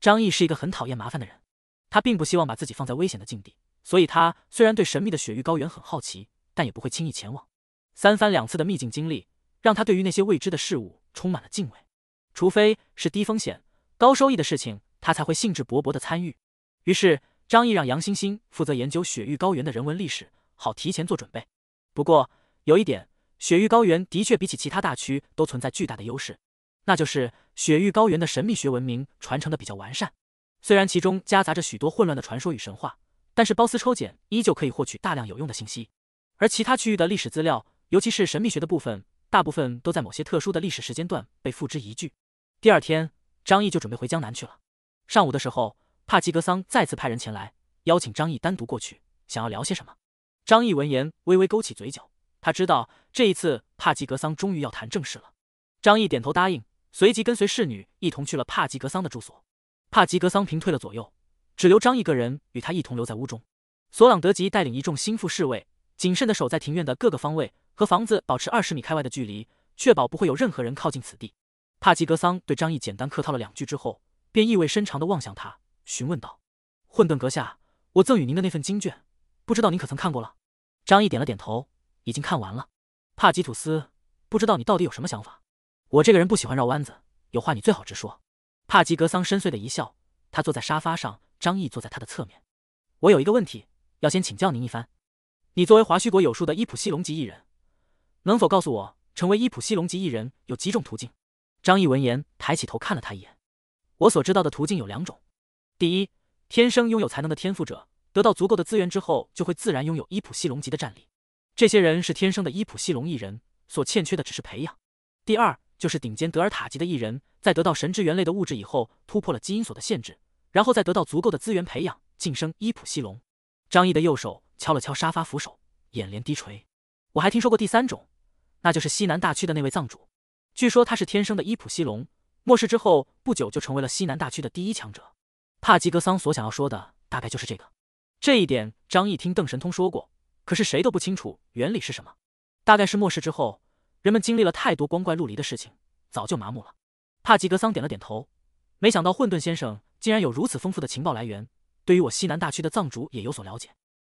张毅是一个很讨厌麻烦的人，他并不希望把自己放在危险的境地，所以，他虽然对神秘的雪域高原很好奇，但也不会轻易前往。三番两次的秘境经历，让他对于那些未知的事物充满了敬畏，除非是低风险、高收益的事情，他才会兴致勃勃的参与。于是，张毅让杨欣欣负责研究雪域高原的人文历史，好提前做准备。不过，有一点，雪域高原的确比起其他大区都存在巨大的优势。那就是雪域高原的神秘学文明传承的比较完善，虽然其中夹杂着许多混乱的传说与神话，但是包丝抽检依旧可以获取大量有用的信息。而其他区域的历史资料，尤其是神秘学的部分，大部分都在某些特殊的历史时间段被付之一炬。第二天，张毅就准备回江南去了。上午的时候，帕吉格桑再次派人前来邀请张毅单独过去，想要聊些什么。张毅闻言微微勾起嘴角，他知道这一次帕吉格桑终于要谈正事了。张毅点头答应。随即跟随侍女一同去了帕吉格桑的住所。帕吉格桑屏退了左右，只留张毅个人与他一同留在屋中。索朗德吉带领一众心腹侍卫，谨慎地守在庭院的各个方位，和房子保持二十米开外的距离，确保不会有任何人靠近此地。帕吉格桑对张毅简单客套了两句之后，便意味深长地望向他，询问道：“混沌阁下，我赠予您的那份经卷，不知道您可曾看过了？”张毅点了点头，已经看完了。帕吉吐斯，不知道你到底有什么想法？我这个人不喜欢绕弯子，有话你最好直说。帕吉格桑深邃的一笑，他坐在沙发上，张毅坐在他的侧面。我有一个问题，要先请教您一番。你作为华胥国有数的伊普西龙级艺人，能否告诉我，成为伊普西龙级艺人有几种途径？张毅闻言抬起头看了他一眼。我所知道的途径有两种：第一，天生拥有才能的天赋者，得到足够的资源之后，就会自然拥有伊普西龙级的战力。这些人是天生的伊普西龙艺人，所欠缺的只是培养。第二。就是顶尖德尔塔级的异人，在得到神之源类的物质以后，突破了基因锁的限制，然后再得到足够的资源培养，晋升伊普西龙。张毅的右手敲了敲沙发扶手，眼帘低垂。我还听说过第三种，那就是西南大区的那位藏主，据说他是天生的伊普西龙。末世之后不久就成为了西南大区的第一强者。帕吉格桑所想要说的大概就是这个。这一点张毅听邓神通说过，可是谁都不清楚原理是什么，大概是末世之后。人们经历了太多光怪陆离的事情，早就麻木了。帕吉格桑点了点头，没想到混沌先生竟然有如此丰富的情报来源，对于我西南大区的藏主也有所了解。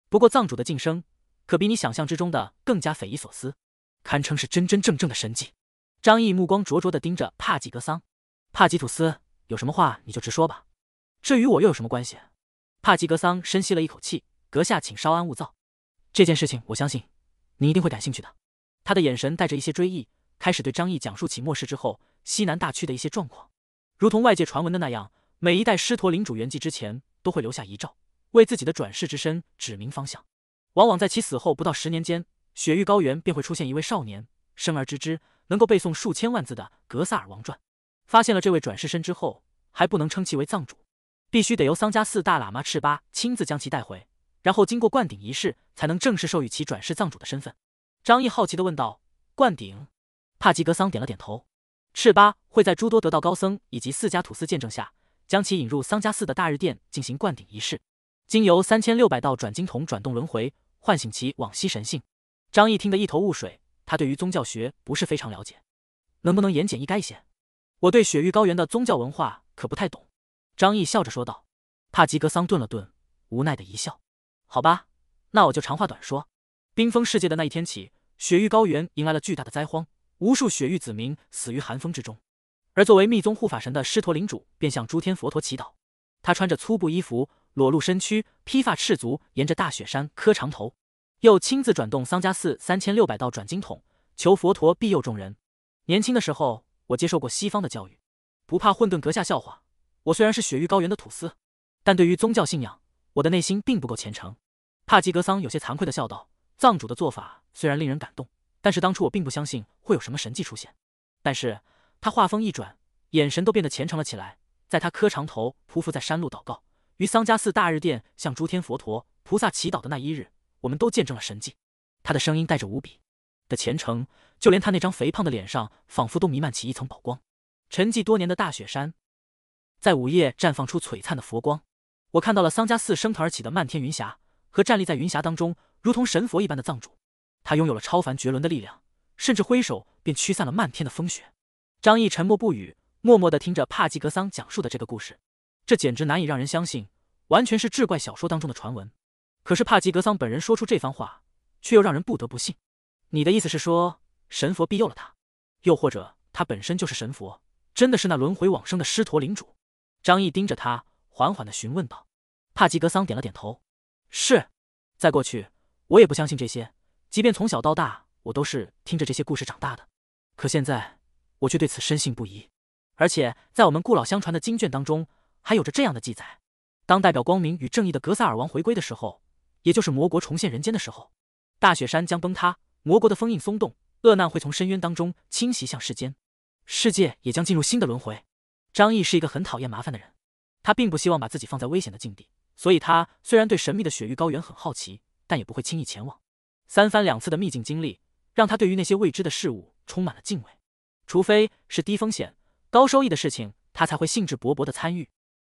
不过藏主的晋升可比你想象之中的更加匪夷所思，堪称是真真正正的神迹。张毅目光灼灼的盯着帕吉格桑，帕吉吐斯有什么话你就直说吧，这与我又有什么关系？帕吉格桑深吸了一口气，阁下请稍安勿躁，这件事情我相信你一定会感兴趣的。他的眼神带着一些追忆，开始对张毅讲述起末世之后西南大区的一些状况。如同外界传闻的那样，每一代狮驼领主圆寂之前都会留下遗诏，为自己的转世之身指明方向。往往在其死后不到十年间，雪域高原便会出现一位少年，生而知之，能够背诵数千万字的《格萨尔王传》。发现了这位转世身之后，还不能称其为藏主，必须得由桑迦四大喇嘛赤巴亲自将其带回，然后经过灌顶仪式，才能正式授予其转世藏主的身份。张毅好奇地问道：“灌顶？”帕吉格桑点了点头。赤巴会在诸多得道高僧以及四家土司见证下，将其引入桑迦寺的大日殿进行灌顶仪式，经由三千六百道转经筒转动轮回，唤醒其往昔神性。张毅听得一头雾水，他对于宗教学不是非常了解，能不能言简意赅一些？我对雪域高原的宗教文化可不太懂。”张毅笑着说道。帕吉格桑顿了顿，无奈的一笑：“好吧，那我就长话短说。冰封世界的那一天起。”雪域高原迎来了巨大的灾荒，无数雪域子民死于寒风之中。而作为密宗护法神的狮驼领主，便向诸天佛陀祈祷。他穿着粗布衣服，裸露身躯，披发赤足，沿着大雪山磕长头，又亲自转动桑迦寺三千六百道转经筒，求佛陀庇佑众人。年轻的时候，我接受过西方的教育，不怕混沌阁下笑话。我虽然是雪域高原的土司，但对于宗教信仰，我的内心并不够虔诚。帕吉格桑有些惭愧地笑道。藏主的做法虽然令人感动，但是当初我并不相信会有什么神迹出现。但是他话锋一转，眼神都变得虔诚了起来。在他磕长头、匍匐在山路祷告，于桑迦寺大日殿向诸天佛陀、菩萨祈祷的那一日，我们都见证了神迹。他的声音带着无比的虔诚，就连他那张肥胖的脸上，仿佛都弥漫起一层宝光。沉寂多年的大雪山，在午夜绽放出璀璨的佛光。我看到了桑迦寺升腾而起的漫天云霞，和站立在云霞当中。如同神佛一般的藏主，他拥有了超凡绝伦的力量，甚至挥手便驱散了漫天的风雪。张毅沉默不语，默默的听着帕吉格桑讲述的这个故事。这简直难以让人相信，完全是志怪小说当中的传闻。可是帕吉格桑本人说出这番话，却又让人不得不信。你的意思是说，神佛庇佑了他，又或者他本身就是神佛，真的是那轮回往生的狮驼领主？张毅盯着他，缓缓的询问道。帕吉格桑点了点头，是。再过去。我也不相信这些，即便从小到大我都是听着这些故事长大的，可现在我却对此深信不疑。而且在我们故老相传的经卷当中，还有着这样的记载：当代表光明与正义的格萨尔王回归的时候，也就是魔国重现人间的时候，大雪山将崩塌，魔国的封印松动，恶难会从深渊当中侵袭向世间，世界也将进入新的轮回。张毅是一个很讨厌麻烦的人，他并不希望把自己放在危险的境地，所以他虽然对神秘的雪域高原很好奇。但也不会轻易前往。三番两次的秘境经历，让他对于那些未知的事物充满了敬畏。除非是低风险、高收益的事情，他才会兴致勃勃地参与。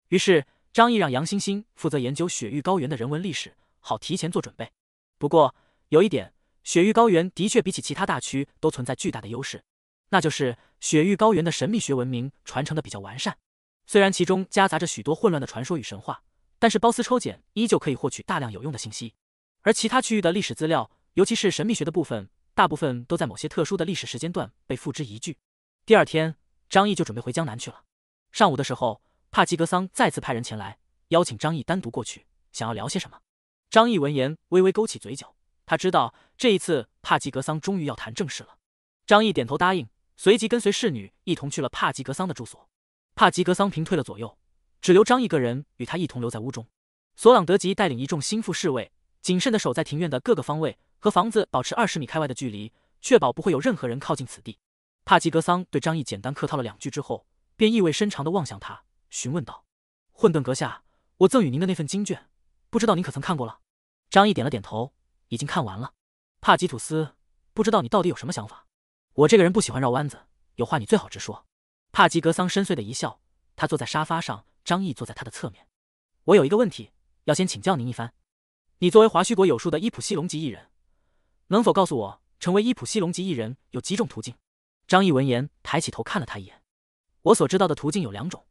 于是，张毅让杨欣欣负责研究雪域高原的人文历史，好提前做准备。不过，有一点，雪域高原的确比起其他大区都存在巨大的优势，那就是雪域高原的神秘学文明传承的比较完善。虽然其中夹杂着许多混乱的传说与神话，但是包丝抽检依旧可以获取大量有用的信息。而其他区域的历史资料，尤其是神秘学的部分，大部分都在某些特殊的历史时间段被付之一炬。第二天，张毅就准备回江南去了。上午的时候，帕吉格桑再次派人前来邀请张毅单独过去，想要聊些什么。张毅闻言微微勾起嘴角，他知道这一次帕吉格桑终于要谈正事了。张毅点头答应，随即跟随侍女一同去了帕吉格桑的住所。帕吉格桑屏退了左右，只留张毅个人与他一同留在屋中。索朗德吉带领一众心腹侍卫。谨慎的守在庭院的各个方位，和房子保持二十米开外的距离，确保不会有任何人靠近此地。帕吉格桑对张毅简单客套了两句之后，便意味深长的望向他，询问道：“混沌阁下，我赠予您的那份经卷，不知道您可曾看过了？”张毅点了点头，已经看完了。帕吉吐斯，不知道你到底有什么想法？我这个人不喜欢绕弯子，有话你最好直说。帕吉格桑深邃的一笑，他坐在沙发上，张毅坐在他的侧面。我有一个问题，要先请教您一番。你作为华胥国有数的伊普西龙级艺人，能否告诉我，成为伊普西龙级艺人有几种途径？张毅闻言抬起头看了他一眼。我所知道的途径有两种：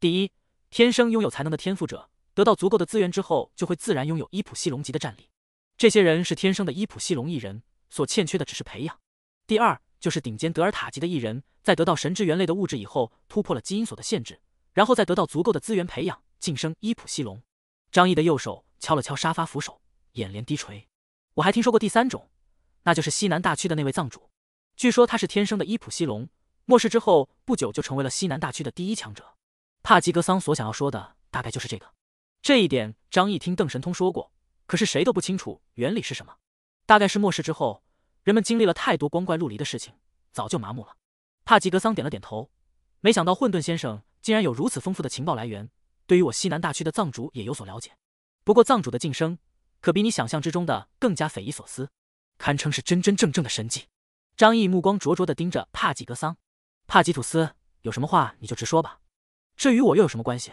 第一，天生拥有才能的天赋者，得到足够的资源之后，就会自然拥有伊普西龙级的战力。这些人是天生的伊普西龙艺人，所欠缺的只是培养。第二，就是顶尖德尔塔级的艺人，在得到神之原类的物质以后，突破了基因锁的限制，然后再得到足够的资源培养，晋升伊普西龙。张毅的右手。敲了敲沙发扶手，眼帘低垂。我还听说过第三种，那就是西南大区的那位藏主。据说他是天生的伊普西龙，末世之后不久就成为了西南大区的第一强者。帕吉格桑所想要说的大概就是这个。这一点张毅听邓神通说过，可是谁都不清楚原理是什么。大概是末世之后，人们经历了太多光怪陆离的事情，早就麻木了。帕吉格桑点了点头。没想到混沌先生竟然有如此丰富的情报来源，对于我西南大区的藏主也有所了解。不过藏主的晋升可比你想象之中的更加匪夷所思，堪称是真真正正的神迹。张毅目光灼灼地盯着帕吉格桑，帕吉吐斯有什么话你就直说吧，这与我又有什么关系？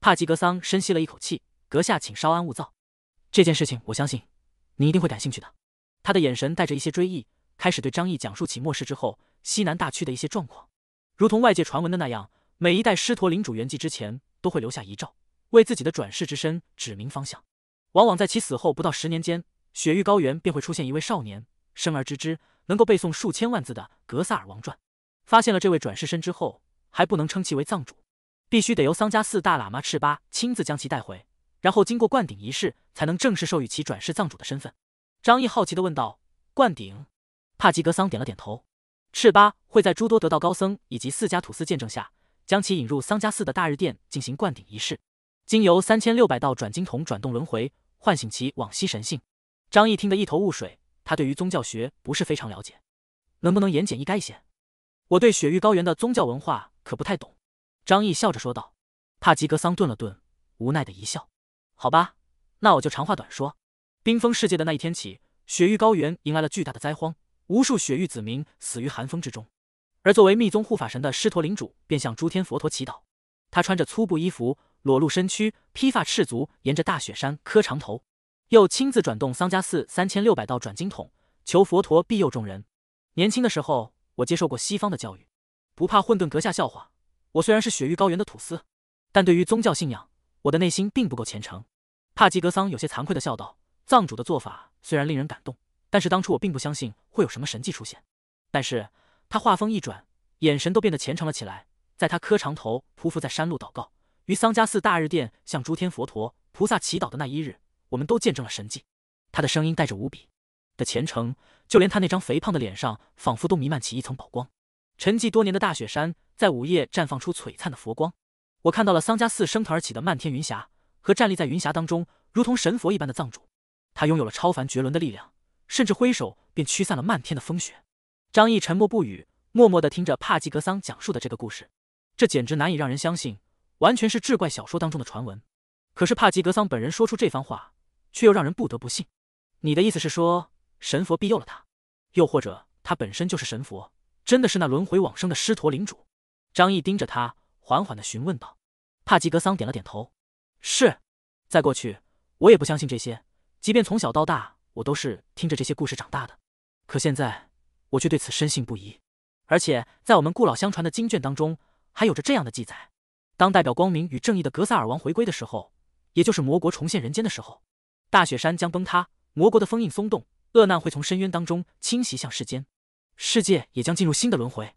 帕吉格桑深吸了一口气，阁下请稍安勿躁，这件事情我相信你一定会感兴趣的。他的眼神带着一些追忆，开始对张毅讲述起末世之后西南大区的一些状况。如同外界传闻的那样，每一代狮驼领主圆寂之前都会留下遗诏。为自己的转世之身指明方向，往往在其死后不到十年间，雪域高原便会出现一位少年，生而知之，能够背诵数千万字的《格萨尔王传》。发现了这位转世身之后，还不能称其为藏主，必须得由桑家四大喇嘛赤巴亲自将其带回，然后经过灌顶仪式，才能正式授予其转世藏主的身份。张毅好奇地问道：“灌顶？”帕吉格桑点了点头。赤巴会在诸多得道高僧以及四家土司见证下，将其引入桑家寺的大日殿进行灌顶仪式。经由三千六百道转经筒转动轮回，唤醒其往昔神性。张毅听得一头雾水，他对于宗教学不是非常了解，能不能言简意赅一些？我对雪域高原的宗教文化可不太懂。张毅笑着说道。帕吉格桑顿了顿，无奈的一笑：“好吧，那我就长话短说。冰封世界的那一天起，雪域高原迎来了巨大的灾荒，无数雪域子民死于寒风之中。而作为密宗护法神的狮驼领主，便向诸天佛陀祈祷。”他穿着粗布衣服，裸露身躯，披发赤足，沿着大雪山磕长头，又亲自转动桑迦寺三千六百道转经筒，求佛陀庇佑众人。年轻的时候，我接受过西方的教育，不怕混沌阁下笑话。我虽然是雪域高原的土司，但对于宗教信仰，我的内心并不够虔诚。帕吉格桑有些惭愧的笑道：“藏主的做法虽然令人感动，但是当初我并不相信会有什么神迹出现。”但是他话锋一转，眼神都变得虔诚了起来。在他磕长头、匍匐在山路祷告，于桑家寺大日殿向诸天佛陀、菩萨祈祷的那一日，我们都见证了神迹。他的声音带着无比的虔诚，就连他那张肥胖的脸上，仿佛都弥漫起一层宝光。沉寂多年的大雪山，在午夜绽放出璀璨的佛光。我看到了桑家寺升腾而起的漫天云霞，和站立在云霞当中，如同神佛一般的藏主。他拥有了超凡绝伦的力量，甚至挥手便驱散了漫天的风雪。张毅沉默不语，默默地听着帕吉格桑讲述的这个故事。这简直难以让人相信，完全是志怪小说当中的传闻。可是帕吉格桑本人说出这番话，却又让人不得不信。你的意思是说，神佛庇佑了他，又或者他本身就是神佛，真的是那轮回往生的狮驼领主？张毅盯着他，缓缓地询问道。帕吉格桑点了点头，是。在过去，我也不相信这些，即便从小到大，我都是听着这些故事长大的。可现在，我却对此深信不疑。而且在我们故老相传的经卷当中。还有着这样的记载：当代表光明与正义的格萨尔王回归的时候，也就是魔国重现人间的时候，大雪山将崩塌，魔国的封印松动，厄难会从深渊当中侵袭向世间，世界也将进入新的轮回。